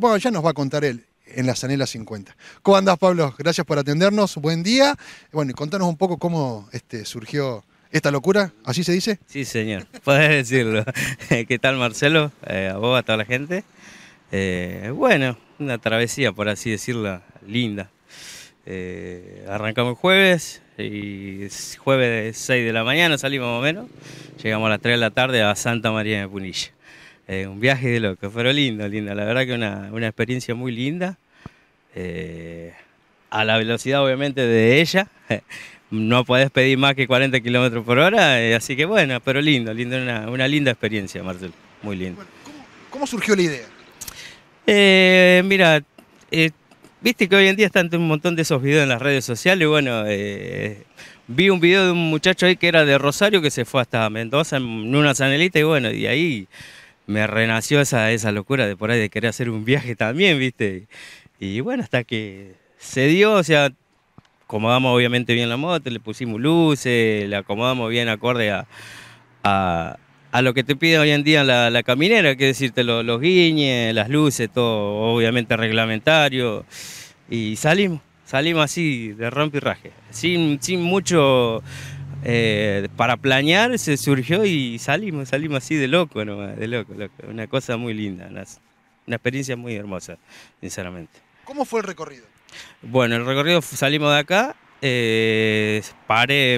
Bueno, ya nos va a contar él en las Sanela 50. ¿Cómo andás, Pablo? Gracias por atendernos. Buen día. Bueno, y contanos un poco cómo este, surgió esta locura. ¿Así se dice? Sí, señor. Podés decirlo. ¿Qué tal, Marcelo? Eh, a vos, a toda la gente. Eh, bueno, una travesía, por así decirlo, linda. Eh, arrancamos el jueves y jueves 6 de la mañana salimos más o menos. Llegamos a las 3 de la tarde a Santa María de Punilla. Eh, un viaje de loco, pero lindo, lindo. La verdad que una, experiencia muy linda. Eh, a la velocidad, obviamente, de ella. No podés pedir más que 40 kilómetros por hora. Eh, así que bueno, pero lindo, lindo. Una, linda experiencia, Marcel. Muy lindo. ¿Cómo, surgió la idea? mira, viste que hoy en día están un montón de esos videos en las redes sociales. Bueno, vi un video de un muchacho ahí que era de Rosario que se fue hasta Mendoza en una sanelita y bueno, y ahí me renació esa, esa locura de por ahí de querer hacer un viaje también, ¿viste? Y bueno, hasta que se dio, o sea, acomodamos obviamente bien la moto, le pusimos luces, le acomodamos bien acorde a, a, lo que te pide hoy en día la, la caminera, que decirte los, guiñes, las luces, todo obviamente reglamentario. Y salimos, salimos así de rompirraje, sin, sin mucho eh, para planear se surgió y salimos, salimos así de loco de loco, Una cosa muy linda, una, experiencia muy hermosa, sinceramente. ¿Cómo fue el recorrido? Bueno, el recorrido salimos de acá, eh, paré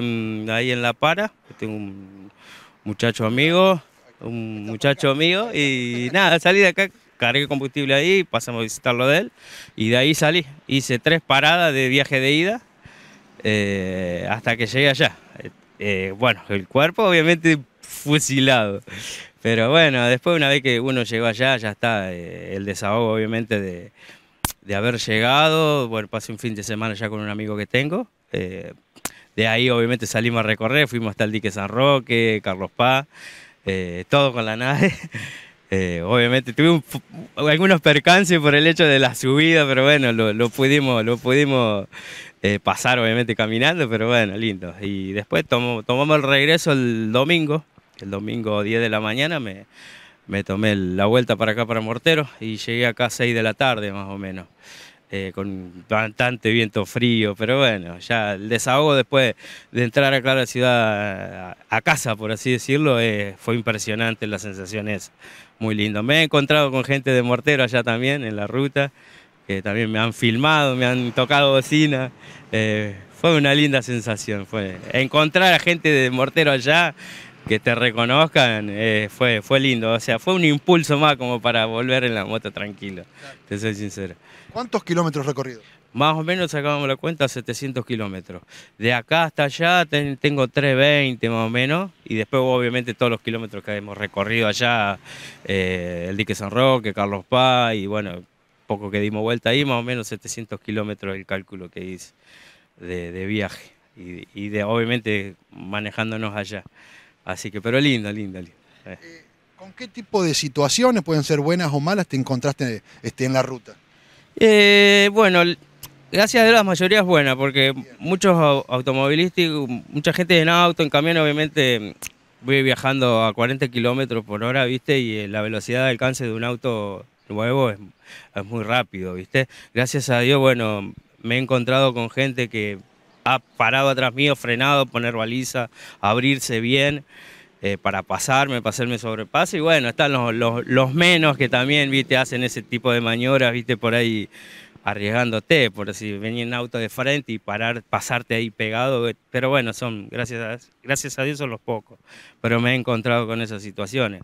ahí en La Para, tengo un muchacho amigo, un muchacho amigo, y nada, salí de acá, cargué combustible ahí, pasamos a visitarlo de él, y de ahí salí, hice tres paradas de viaje de ida eh, hasta que llegué allá. Eh, bueno, el cuerpo obviamente fusilado. Pero bueno, después una vez que uno llegó allá, ya está eh, el desahogo obviamente de, haber llegado. Bueno, pasé un fin de semana ya con un amigo que tengo. Eh, de ahí obviamente salimos a recorrer, fuimos hasta el dique San Roque, Carlos Paz, todo con la nave. Eh, obviamente tuve algunos percances por el hecho de la subida, pero bueno, lo, pudimos, lo pudimos eh, pasar obviamente caminando, pero bueno, lindo. Y después tomamos el regreso el domingo, el domingo 10 de la mañana me, me tomé la vuelta para acá para Mortero y llegué acá a 6 de la tarde más o menos. Eh, con bastante viento frío, pero bueno, ya el desahogo después de entrar a Clara Ciudad a, casa, por así decirlo, eh, fue impresionante, la sensación es muy lindo. Me he encontrado con gente de Mortero allá también en la ruta, que también me han filmado, me han tocado bocina. Eh, fue una linda sensación, fue encontrar a gente de Mortero allá que te reconozcan eh, fue, fue lindo. O sea, fue un impulso más como para volver en la moto tranquilo, te soy sincero. ¿Cuántos kilómetros recorridos? Más o menos sacamos la cuenta, 700 kilómetros. De acá hasta allá tengo 320 más o menos, y después obviamente todos los kilómetros que hemos recorrido allá, eh, el dique San Roque, Carlos Paz, y bueno, poco que dimos vuelta ahí, más o menos 700 kilómetros el cálculo que hice de, de viaje, y, y de, obviamente manejándonos allá. Así que, pero linda, linda, linda. Eh. Eh, ¿Con qué tipo de situaciones, pueden ser buenas o malas, te encontraste este, en la ruta? Eh, bueno, gracias a Dios la mayoría es buena, porque muchos automovilistas, mucha gente en auto, en camión, obviamente voy viajando a 40 kilómetros por hora, ¿viste? Y eh, la velocidad de alcance de un auto nuevo es, es muy rápido, ¿viste? Gracias a Dios, bueno, me he encontrado con gente que ha parado atrás mío, frenado, poner baliza, abrirse bien. Eh, para pasarme, para hacerme sobrepaso. Y bueno, están los, los, menos que también, viste, hacen ese tipo de maniobras, viste, por ahí arriesgándote, por si venía en auto de frente y parar, pasarte ahí pegado. Pero bueno, son, gracias a, gracias a Dios, son los pocos. Pero me he encontrado con esas situaciones.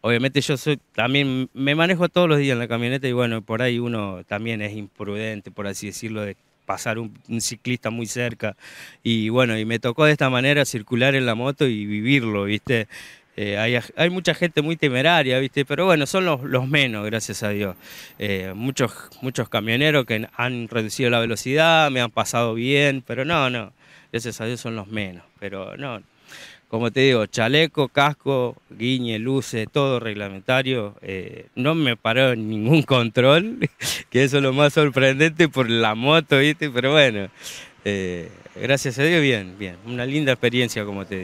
Obviamente yo soy, también me manejo todos los días en la camioneta y bueno, por ahí uno también es imprudente, por así decirlo, de pasar un, ciclista muy cerca. Y bueno, y me tocó de esta manera circular en la moto y vivirlo, ¿viste? Eh, hay, mucha gente muy temeraria, ¿viste? Pero bueno, son los, menos, gracias a Dios. Eh, muchos, muchos camioneros que han reducido la velocidad, me han pasado bien, pero no, no, gracias a Dios son los menos. Pero no, como te digo, chaleco, casco, guiñe, luces, todo reglamentario. Eh, no me paró ningún control, que eso es lo más sorprendente por la moto, ¿viste? Pero bueno, eh, gracias a Dios, bien, bien. Una linda experiencia, como te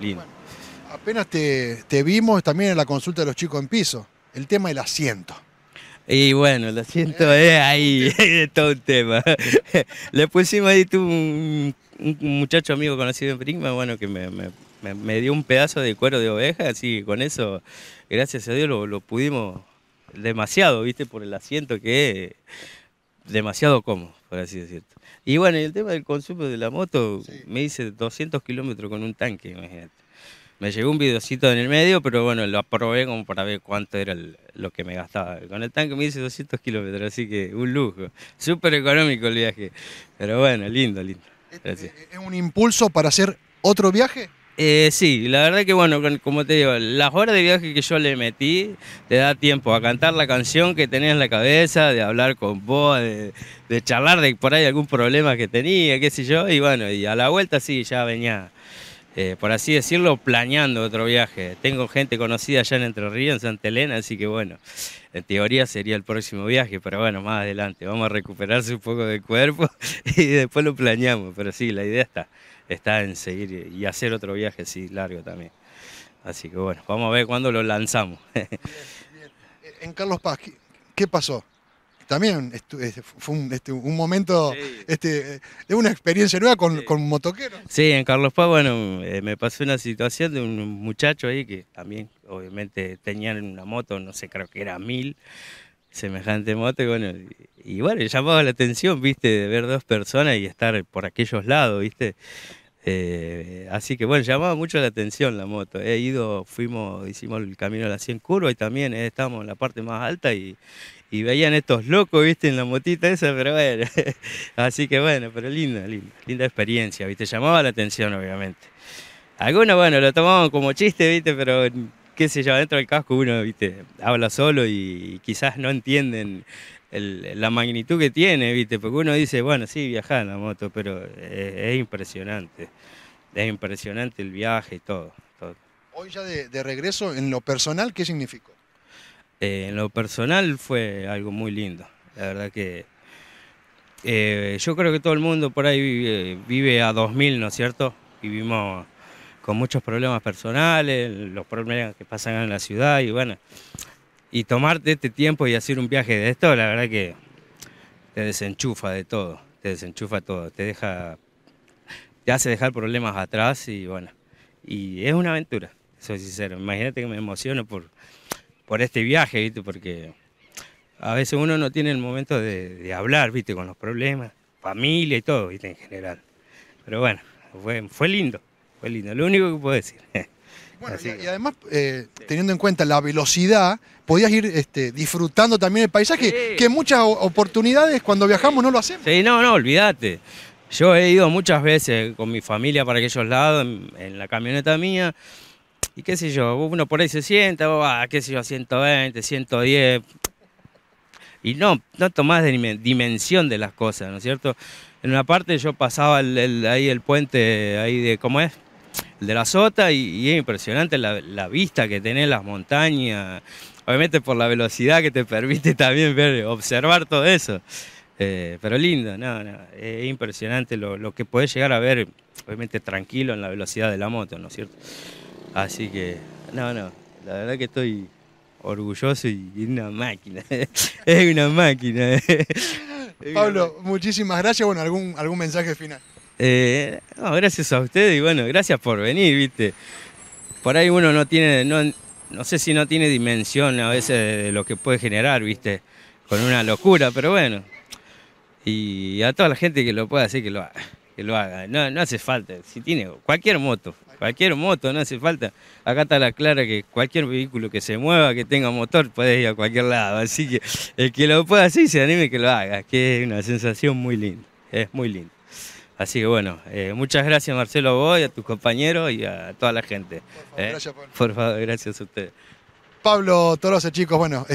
digo. Linda. apenas te, vimos también en la consulta de los chicos en piso, el tema del asiento. Y bueno, el asiento eh, es ahí es todo un tema. Le pusimos ahí tú, un, muchacho amigo conocido en Prima, bueno, que me me, dio un pedazo de cuero de oveja, así que con eso, gracias a Dios, lo, lo pudimos demasiado, ¿viste? Por el asiento que es demasiado cómodo, por así decirlo. Y bueno, el tema del consumo de la moto, me hice 200 kilómetros con un tanque, imagínate. Me llegó un videocito en el medio, pero bueno, lo aprobé como para ver cuánto era lo que me gastaba. Con el tanque me hice 200 kilómetros, así que un lujo. Súper económico el viaje. Pero bueno, lindo, lindo. ¿Es un impulso para hacer otro viaje? Eh, sí, la verdad que bueno, como te digo, las horas de viaje que yo le metí te da tiempo a cantar la canción que tenías en la cabeza, de hablar con vos, de, charlar de por ahí algún problema que tenía, qué sé yo, y bueno, y a la vuelta sí, ya venía, eh, por así decirlo, planeando otro viaje. Tengo gente conocida allá en Entre Ríos, en Santa Elena, así que bueno, en teoría sería el próximo viaje, pero bueno, más adelante, vamos a recuperarse un poco de cuerpo y después lo planeamos, pero sí, la idea está está en seguir y hacer otro viaje así largo también. Así que bueno, vamos a ver cuándo lo lanzamos. Eh, en Carlos Paz, ¿qué, pasó? También fue un, este, momento este, eh, de una experiencia nueva con, motoquero. Sí, en Carlos Paz, bueno, eh, me pasó una situación de un muchacho ahí que también, obviamente, tenía una moto, no sé, creo que era mil, semejante moto, y bueno, y bueno, llamaba la atención, viste, de ver dos personas y estar por aquellos lados, viste. Eh, así que bueno, llamaba mucho la atención la moto. He ido, fuimos, hicimos el camino de la 100 curvas y también eh, estábamos en la parte más alta y, y, veían estos locos, viste, en la motita esa, pero bueno. así que bueno, pero linda, linda, linda experiencia, viste, llamaba la atención obviamente. Algunos, bueno, lo tomaban como chiste, viste, pero qué sé yo, dentro del casco uno, viste, habla solo y quizás no entienden la magnitud que tiene, ¿viste? Porque uno dice, bueno, sí, viajar en la moto, pero eh, es, impresionante. Es impresionante el viaje y todo. Hoy ya de, regreso, en lo personal, ¿qué significó? Eh, en lo personal fue algo muy lindo. La verdad que eh, yo creo que todo el mundo por ahí vive, vive a 2000, ¿no es cierto? Vivimos con muchos problemas personales, los problemas que pasan en la ciudad y bueno, y tomarte este tiempo y hacer un viaje de esto, la verdad que te desenchufa de todo, te desenchufa todo, te deja, te hace dejar problemas atrás y bueno, y es una aventura, soy sincero. Imagínate que me emociono por, por este viaje, ¿viste? Porque a veces uno no tiene el momento de, hablar, ¿viste? Con los problemas, familia y todo, ¿viste? En general. Pero bueno, fue, fue lindo, fue lindo, lo único que puedo decir. Bueno, y, además, eh, teniendo en cuenta la velocidad, podías ir este, disfrutando también el paisaje, que muchas oportunidades cuando viajamos no lo hacemos. Sí, no, no, olvídate. Yo he ido muchas veces con mi familia para aquellos lados, en, la camioneta mía, y qué sé yo, uno por ahí se sienta, va, qué sé yo, 120, 110, y no, no tomás de dimensión de las cosas, ¿no es cierto? En una parte yo pasaba ahí el puente, ahí de, ¿cómo es? de la Sota, y, es impresionante la, vista que tenés, las montañas, obviamente por la velocidad que te permite también ver, observar todo eso. Eh, pero lindo, no, es impresionante lo, lo, que podés llegar a ver, obviamente tranquilo en la velocidad de la moto, ¿no es cierto? Así que, no, no, la verdad que estoy orgulloso y una máquina, es una máquina. Pablo, muchísimas gracias. Bueno, algún, algún mensaje final. Eh, gracias a ustedes y bueno, gracias por venir, ¿viste? Por ahí uno no tiene, no, sé si no tiene dimensión a veces de, lo que puede generar, ¿viste? Con una locura, pero bueno. Y a toda la gente que lo pueda hacer, que lo haga. No, no hace falta. Si tiene cualquier moto, cualquier moto, no hace falta. Acá está la clara que cualquier vehículo que se mueva, que tenga motor, puede ir a cualquier lado. Así que el que lo pueda hacer, se anime que lo haga, que es una sensación muy linda. Es muy linda. Así que bueno, eh, muchas gracias Marcelo a vos y a tus compañeros y a toda la gente. Por favor, eh, gracias a usted. Pablo Torosa, chicos, bueno.